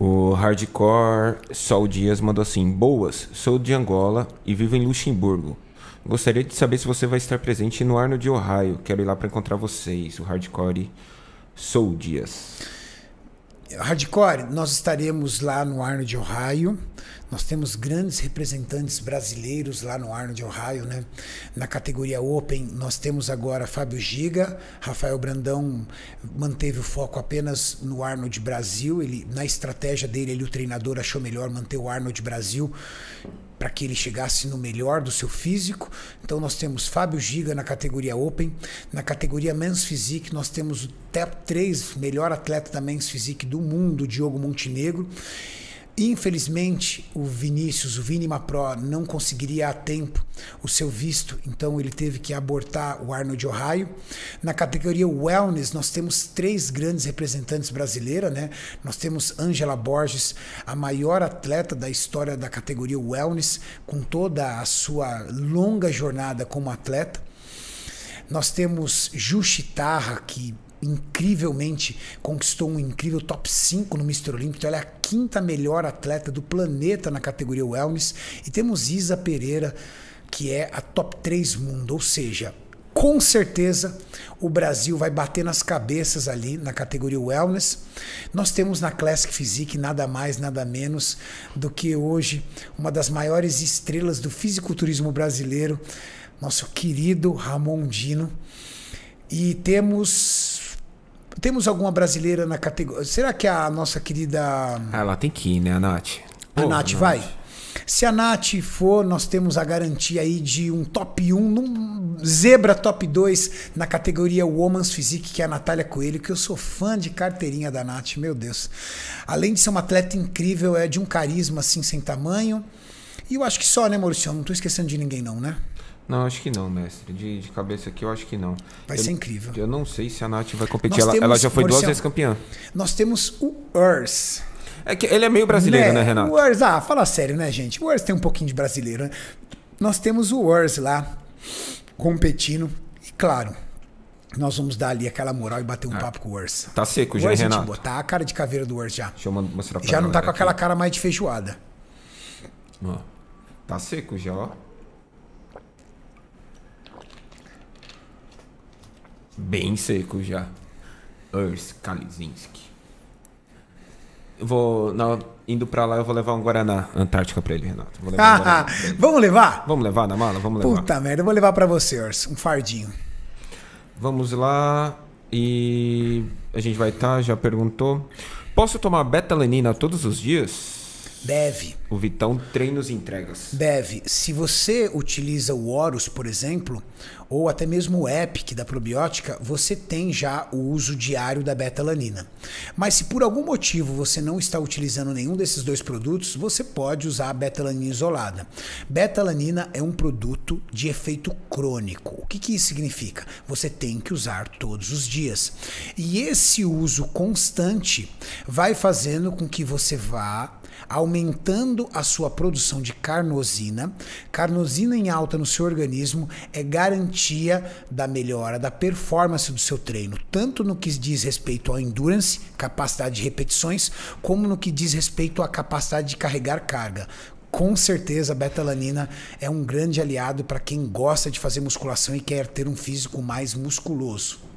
O Hardcore Sol Dias mandou assim: Boas, sou de Angola e vivo em Luxemburgo. Gostaria de saber se você vai estar presente no Arno de Ohio. Quero ir lá para encontrar vocês. O Hardcore Soul Dias. Hardcore, nós estaremos lá no Arno de Ohio. Nós temos grandes representantes brasileiros lá no Arnold Ohio, né? Na categoria Open, nós temos agora Fábio Giga, Rafael Brandão manteve o foco apenas no Arnold Brasil. Ele, na estratégia dele, ele, o treinador achou melhor manter o Arnold Brasil para que ele chegasse no melhor do seu físico. Então nós temos Fábio Giga na categoria Open, na categoria Men's Physique nós temos o top 3 melhor atleta da Men's Physique do mundo, Diogo Montenegro. Infelizmente, o Vinícius, o Vini Pro, não conseguiria a tempo o seu visto, então ele teve que abortar o Arnold Ohio. Na categoria Wellness, nós temos três grandes representantes brasileiras, né? Nós temos Angela Borges, a maior atleta da história da categoria Wellness, com toda a sua longa jornada como atleta. Nós temos Juchitarra, que incrivelmente conquistou um incrível top 5 no Mr. Olímpico. Então, ela é a quinta melhor atleta do planeta na categoria Wellness. E temos Isa Pereira, que é a top 3 mundo, ou seja, com certeza o Brasil vai bater nas cabeças ali na categoria Wellness. Nós temos na Classic Physique nada mais, nada menos do que hoje uma das maiores estrelas do fisiculturismo brasileiro, nosso querido Ramon Dino. E temos temos alguma brasileira na categoria? Será que a nossa querida. Ah, ela tem que ir, né, a Nath? A Pô, Nath, Nath, vai. Se a Nath for, nós temos a garantia aí de um top 1, num zebra top 2 na categoria Woman's Physique, que é a Natália Coelho, que eu sou fã de carteirinha da Nath, meu Deus. Além de ser uma atleta incrível, é de um carisma assim sem tamanho. E eu acho que só, né, Maurício? Eu não tô esquecendo de ninguém, não, né? Não, acho que não, mestre. De, de cabeça aqui, eu acho que não. Vai eu, ser incrível. Eu não sei se a Nath vai competir. Ela, ela, já foi duas vezes campeã. Nós temos o Urs. É que ele é meio brasileiro, né, né Renato? O Urs, ah, fala sério, né, gente? O Urs tem um pouquinho de brasileiro, né? Nós temos o Urs lá, competindo. E claro, nós vamos dar ali aquela moral e bater um ah, papo com o Urs. Tá seco já, Urs, Renato? Boa, tá a cara de caveira do Urs já. Deixa eu mostrar pra Já não tá com aquela aqui. cara mais de feijoada. Ó, tá seco já, ó. Bem seco já. Urs Kalizinski. Eu vou. Na, indo pra lá, eu vou levar um Guaraná Antártica pra ele, Renato. Vou levar ah, um vamos levar? Vamos levar na mala? Vamos levar. Puta merda, eu vou levar pra você, Urs. Um fardinho. Vamos lá. E a gente vai estar, tá, já perguntou. Posso tomar betalanina todos os dias? Deve. O Vitão treina os entregas. Deve. Se você utiliza o Horus, por exemplo, ou até mesmo o Epic da probiótica, você tem já o uso diário da betalanina. Mas se por algum motivo você não está utilizando nenhum desses dois produtos, você pode usar a betalanina isolada. Betalanina é um produto de efeito crônico. O que, que isso significa? Você tem que usar todos os dias. E esse uso constante vai fazendo com que você vá aumentando a sua produção de carnosina. Carnosina em alta no seu organismo é garantia da melhora da performance do seu treino, tanto no que diz respeito ao endurance, capacidade de repetições, como no que diz respeito à capacidade de carregar carga com certeza a betalanina é um grande aliado para quem gosta de fazer musculação e quer ter um físico mais musculoso.